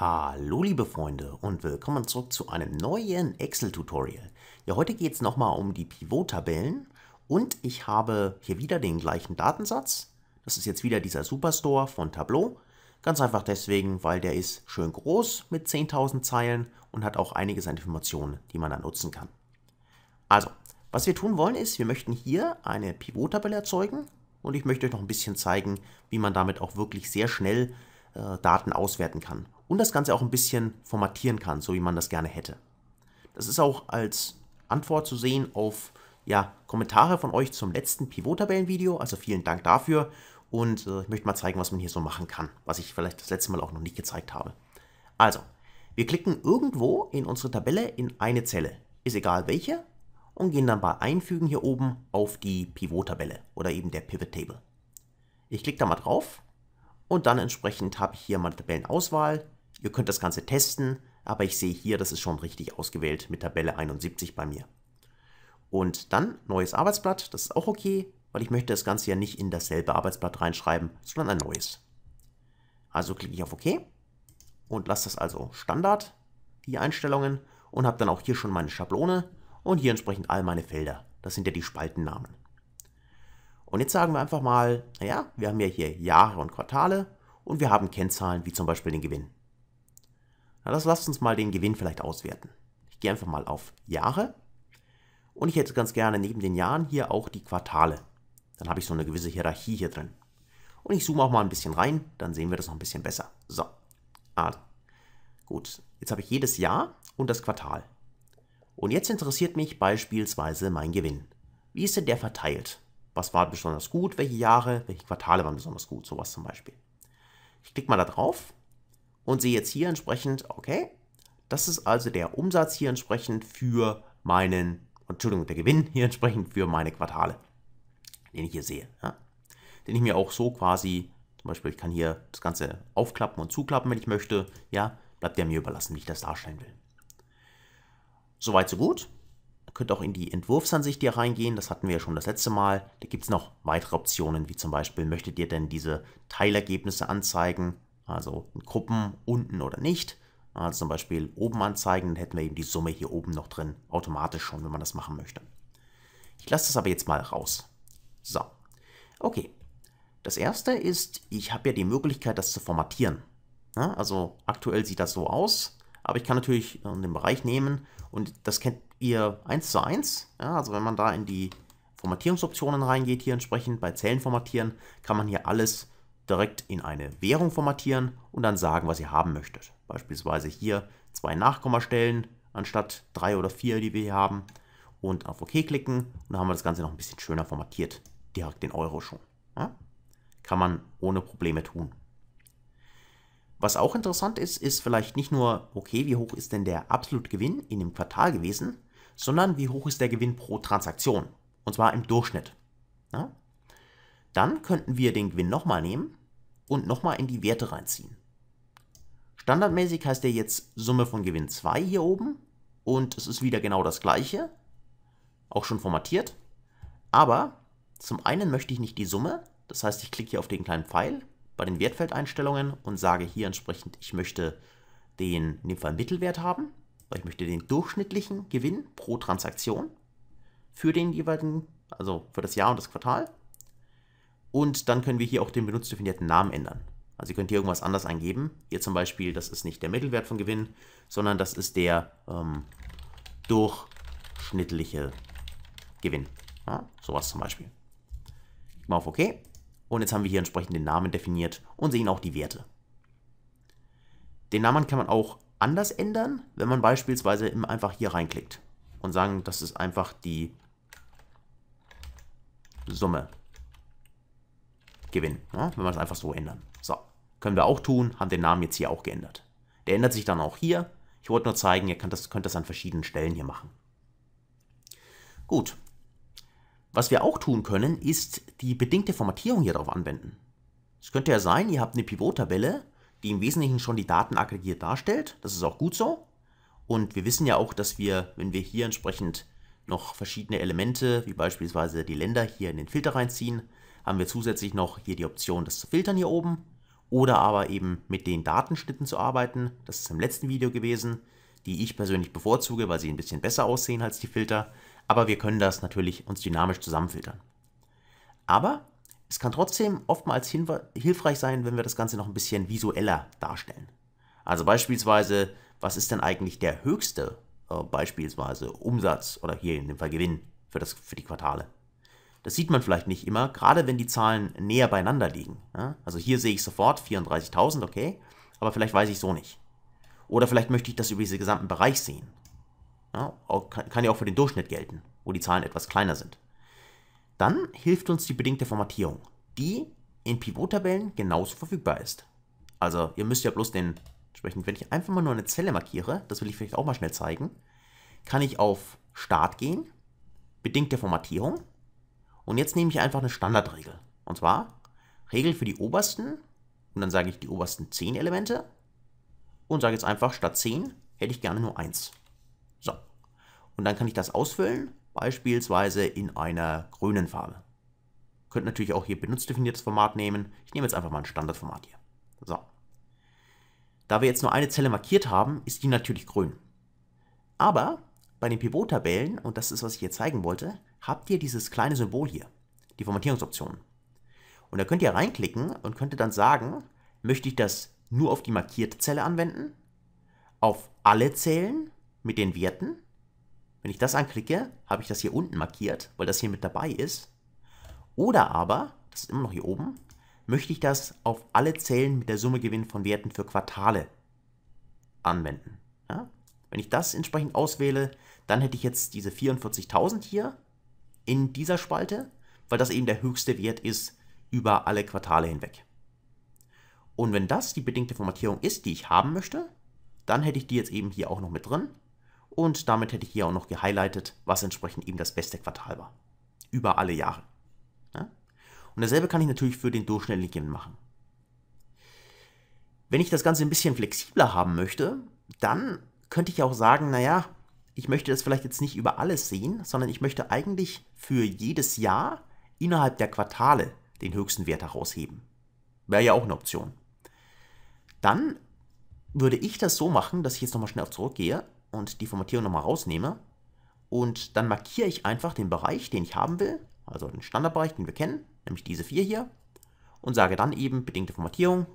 Hallo liebe Freunde und willkommen zurück zu einem neuen Excel-Tutorial. Ja, heute geht es nochmal um die Pivot-Tabellen und ich habe hier wieder den gleichen Datensatz. Das ist jetzt wieder dieser Superstore von Tableau. Ganz einfach deswegen, weil der ist schön groß mit 10.000 Zeilen und hat auch einiges an Informationen, die man da nutzen kann. Also, was wir tun wollen ist, wir möchten hier eine Pivot-Tabelle erzeugen und ich möchte euch noch ein bisschen zeigen, wie man damit auch wirklich sehr schnell äh, Daten auswerten kann und das Ganze auch ein bisschen formatieren kann, so wie man das gerne hätte. Das ist auch als Antwort zu sehen auf ja, Kommentare von euch zum letzten Pivot-Tabellen-Video, also vielen Dank dafür und äh, ich möchte mal zeigen, was man hier so machen kann, was ich vielleicht das letzte Mal auch noch nicht gezeigt habe. Also, wir klicken irgendwo in unsere Tabelle in eine Zelle, ist egal welche, und gehen dann bei Einfügen hier oben auf die Pivot-Tabelle oder eben der Pivot-Table. Ich klicke da mal drauf und dann entsprechend habe ich hier meine Tabellenauswahl. Ihr könnt das Ganze testen, aber ich sehe hier, das ist schon richtig ausgewählt mit Tabelle 71 bei mir. Und dann neues Arbeitsblatt, das ist auch okay, weil ich möchte das Ganze ja nicht in dasselbe Arbeitsblatt reinschreiben, sondern ein neues. Also klicke ich auf OK und lasse das also Standard, die Einstellungen, und habe dann auch hier schon meine Schablone und hier entsprechend all meine Felder. Das sind ja die Spaltennamen. Und jetzt sagen wir einfach mal, naja, wir haben ja hier Jahre und Quartale und wir haben Kennzahlen wie zum Beispiel den Gewinn. Na, das lasst uns mal den Gewinn vielleicht auswerten. Ich gehe einfach mal auf Jahre und ich hätte ganz gerne neben den Jahren hier auch die Quartale. Dann habe ich so eine gewisse Hierarchie hier drin. Und ich zoome auch mal ein bisschen rein, dann sehen wir das noch ein bisschen besser. So, also, gut, jetzt habe ich jedes Jahr und das Quartal. Und jetzt interessiert mich beispielsweise mein Gewinn. Wie ist denn der verteilt? Was war besonders gut? Welche Jahre? Welche Quartale waren besonders gut? Sowas zum Beispiel. Ich klicke mal da drauf und sehe jetzt hier entsprechend, okay, das ist also der Umsatz hier entsprechend für meinen, Entschuldigung, der Gewinn hier entsprechend für meine Quartale, den ich hier sehe. Ja? Den ich mir auch so quasi, zum Beispiel, ich kann hier das Ganze aufklappen und zuklappen, wenn ich möchte. Ja, bleibt der mir überlassen, wie ich das darstellen will. Soweit, so gut könnt auch in die Entwurfsansicht hier reingehen, das hatten wir ja schon das letzte Mal. Da gibt es noch weitere Optionen, wie zum Beispiel, möchtet ihr denn diese Teilergebnisse anzeigen, also in Gruppen unten oder nicht. Also zum Beispiel oben anzeigen, dann hätten wir eben die Summe hier oben noch drin, automatisch schon, wenn man das machen möchte. Ich lasse das aber jetzt mal raus. So, okay. Das erste ist, ich habe ja die Möglichkeit, das zu formatieren. Ja, also aktuell sieht das so aus, aber ich kann natürlich äh, den Bereich nehmen und das kennt ihr 1 zu 1. Ja, also wenn man da in die Formatierungsoptionen reingeht, hier entsprechend bei Zellen formatieren, kann man hier alles direkt in eine Währung formatieren und dann sagen, was ihr haben möchtet. Beispielsweise hier zwei Nachkommastellen anstatt drei oder vier, die wir hier haben. Und auf OK klicken und dann haben wir das Ganze noch ein bisschen schöner formatiert. Direkt den Euro schon. Ja? Kann man ohne Probleme tun. Was auch interessant ist, ist vielleicht nicht nur, okay, wie hoch ist denn der absolute Gewinn in dem Quartal gewesen, sondern wie hoch ist der Gewinn pro Transaktion. Und zwar im Durchschnitt. Ja? Dann könnten wir den Gewinn nochmal nehmen und nochmal in die Werte reinziehen. Standardmäßig heißt der jetzt Summe von Gewinn 2 hier oben und es ist wieder genau das gleiche, auch schon formatiert. Aber zum einen möchte ich nicht die Summe, das heißt ich klicke hier auf den kleinen Pfeil bei den Wertfeldeinstellungen und sage hier entsprechend, ich möchte den in dem Fall Mittelwert haben weil ich möchte den durchschnittlichen Gewinn pro Transaktion für den jeweiligen, also für das Jahr und das Quartal. Und dann können wir hier auch den benutzdefinierten Namen ändern. Also ihr könnt hier irgendwas anders eingeben. Hier zum Beispiel, das ist nicht der Mittelwert von Gewinn, sondern das ist der ähm, durchschnittliche Gewinn. Ja, sowas zum Beispiel. Ich mache auf OK. Und jetzt haben wir hier entsprechend den Namen definiert und sehen auch die Werte. Den Namen kann man auch anders ändern, wenn man beispielsweise einfach hier reinklickt und sagen, das ist einfach die Summe. Gewinn, ne? wenn wir es einfach so ändern. So, können wir auch tun, haben den Namen jetzt hier auch geändert. Der ändert sich dann auch hier. Ich wollte nur zeigen, ihr könnt das, könnt das an verschiedenen Stellen hier machen. Gut. Was wir auch tun können, ist die bedingte Formatierung hier drauf anwenden. Es könnte ja sein, ihr habt eine Pivot-Tabelle die im Wesentlichen schon die Daten aggregiert darstellt. Das ist auch gut so. Und wir wissen ja auch, dass wir, wenn wir hier entsprechend noch verschiedene Elemente, wie beispielsweise die Länder, hier in den Filter reinziehen, haben wir zusätzlich noch hier die Option, das zu filtern hier oben. Oder aber eben mit den Datenschnitten zu arbeiten. Das ist im letzten Video gewesen, die ich persönlich bevorzuge, weil sie ein bisschen besser aussehen als die Filter. Aber wir können das natürlich uns dynamisch zusammenfiltern. Aber es kann trotzdem oftmals hilfreich sein, wenn wir das Ganze noch ein bisschen visueller darstellen. Also beispielsweise, was ist denn eigentlich der höchste äh, beispielsweise Umsatz oder hier in dem Fall Gewinn für, das, für die Quartale? Das sieht man vielleicht nicht immer, gerade wenn die Zahlen näher beieinander liegen. Ja? Also hier sehe ich sofort 34.000, okay, aber vielleicht weiß ich so nicht. Oder vielleicht möchte ich das über diesen gesamten Bereich sehen. Ja? Kann, kann ja auch für den Durchschnitt gelten, wo die Zahlen etwas kleiner sind. Dann hilft uns die bedingte Formatierung, die in Pivot-Tabellen genauso verfügbar ist. Also ihr müsst ja bloß den, entsprechend, wenn ich einfach mal nur eine Zelle markiere, das will ich vielleicht auch mal schnell zeigen, kann ich auf Start gehen, bedingte Formatierung und jetzt nehme ich einfach eine Standardregel. Und zwar Regel für die obersten und dann sage ich die obersten 10 Elemente und sage jetzt einfach statt 10 hätte ich gerne nur 1. So. Und dann kann ich das ausfüllen beispielsweise in einer grünen Farbe. Ihr könnt natürlich auch hier benutzdefiniertes Format nehmen. Ich nehme jetzt einfach mal ein Standardformat hier. So. Da wir jetzt nur eine Zelle markiert haben, ist die natürlich grün. Aber bei den Pivot-Tabellen, und das ist, was ich hier zeigen wollte, habt ihr dieses kleine Symbol hier, die Formatierungsoptionen. Und da könnt ihr reinklicken und könnt dann sagen, möchte ich das nur auf die markierte Zelle anwenden, auf alle Zellen mit den Werten wenn ich das anklicke, habe ich das hier unten markiert, weil das hier mit dabei ist. Oder aber, das ist immer noch hier oben, möchte ich das auf alle Zellen mit der Summe Gewinn von Werten für Quartale anwenden. Ja? Wenn ich das entsprechend auswähle, dann hätte ich jetzt diese 44.000 hier in dieser Spalte, weil das eben der höchste Wert ist über alle Quartale hinweg. Und wenn das die bedingte Formatierung ist, die ich haben möchte, dann hätte ich die jetzt eben hier auch noch mit drin und damit hätte ich hier auch noch gehighlightet, was entsprechend eben das beste Quartal war. Über alle Jahre. Ja? Und dasselbe kann ich natürlich für den durchschnittlichen Gewinn machen. Wenn ich das Ganze ein bisschen flexibler haben möchte, dann könnte ich auch sagen, naja, ich möchte das vielleicht jetzt nicht über alles sehen, sondern ich möchte eigentlich für jedes Jahr innerhalb der Quartale den höchsten Wert herausheben. Wäre ja auch eine Option. Dann würde ich das so machen, dass ich jetzt nochmal schnell auf zurückgehe und die Formatierung nochmal rausnehme. Und dann markiere ich einfach den Bereich, den ich haben will, also den Standardbereich, den wir kennen, nämlich diese vier hier. Und sage dann eben bedingte Formatierung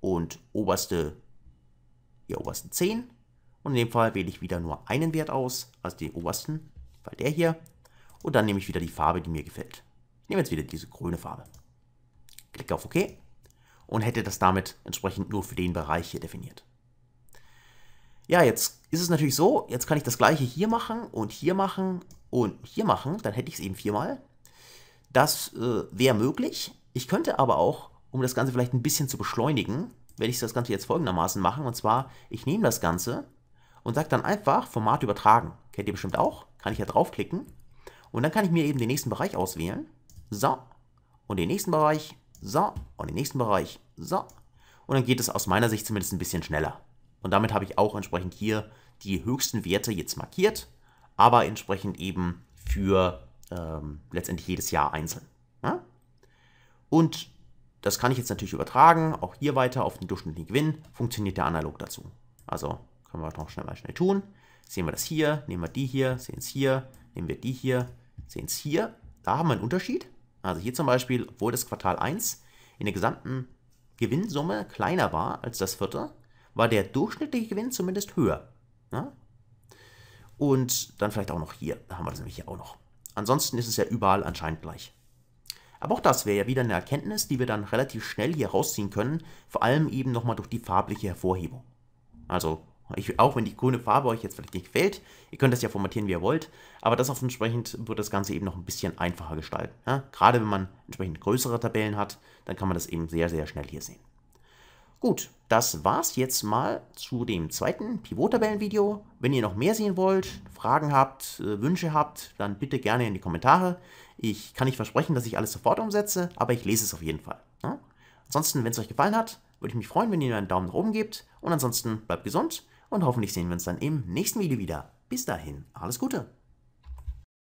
und oberste, die obersten 10. Und in dem Fall wähle ich wieder nur einen Wert aus, also den obersten, weil der hier. Und dann nehme ich wieder die Farbe, die mir gefällt. Ich nehme jetzt wieder diese grüne Farbe. Klicke auf OK und hätte das damit entsprechend nur für den Bereich hier definiert ja, jetzt ist es natürlich so, jetzt kann ich das gleiche hier machen und hier machen und hier machen, dann hätte ich es eben viermal. Das äh, wäre möglich. Ich könnte aber auch, um das Ganze vielleicht ein bisschen zu beschleunigen, werde ich das Ganze jetzt folgendermaßen machen. Und zwar, ich nehme das Ganze und sage dann einfach Format übertragen. Kennt ihr bestimmt auch. Kann ich ja draufklicken. Und dann kann ich mir eben den nächsten Bereich auswählen. So. Und den nächsten Bereich. So. Und den nächsten Bereich. So. Und dann geht es aus meiner Sicht zumindest ein bisschen schneller. Und damit habe ich auch entsprechend hier die höchsten Werte jetzt markiert, aber entsprechend eben für ähm, letztendlich jedes Jahr einzeln. Ja? Und das kann ich jetzt natürlich übertragen, auch hier weiter auf den durchschnittlichen Gewinn, funktioniert der analog dazu. Also können wir noch schnell mal schnell tun. Sehen wir das hier, nehmen wir die hier, sehen es hier, nehmen wir die hier, sehen es hier. Da haben wir einen Unterschied. Also hier zum Beispiel, obwohl das Quartal 1 in der gesamten Gewinnsumme kleiner war als das vierte, war der durchschnittliche Gewinn zumindest höher. Ja? Ne? Und dann vielleicht auch noch hier, da haben wir das nämlich hier auch noch. Ansonsten ist es ja überall anscheinend gleich. Aber auch das wäre ja wieder eine Erkenntnis, die wir dann relativ schnell hier rausziehen können, vor allem eben nochmal durch die farbliche Hervorhebung. Also, ich, auch wenn die grüne Farbe euch jetzt vielleicht nicht gefällt, ihr könnt das ja formatieren, wie ihr wollt, aber das entsprechend wird das Ganze eben noch ein bisschen einfacher gestalten. Ja? Ne? Gerade wenn man entsprechend größere Tabellen hat, dann kann man das eben sehr, sehr schnell hier sehen. Gut, das war's jetzt mal zu dem zweiten Pivot-Tabellen-Video. Wenn ihr noch mehr sehen wollt, Fragen habt, äh, Wünsche habt, dann bitte gerne in die Kommentare. Ich kann nicht versprechen, dass ich alles sofort umsetze, aber ich lese es auf jeden Fall. Ja? Ne? Ansonsten, wenn es euch gefallen hat, würde ich mich freuen, wenn ihr mir einen Daumen nach oben gebt. Und ansonsten bleibt gesund und hoffentlich sehen wir uns dann im nächsten Video wieder. Bis dahin, alles Gute!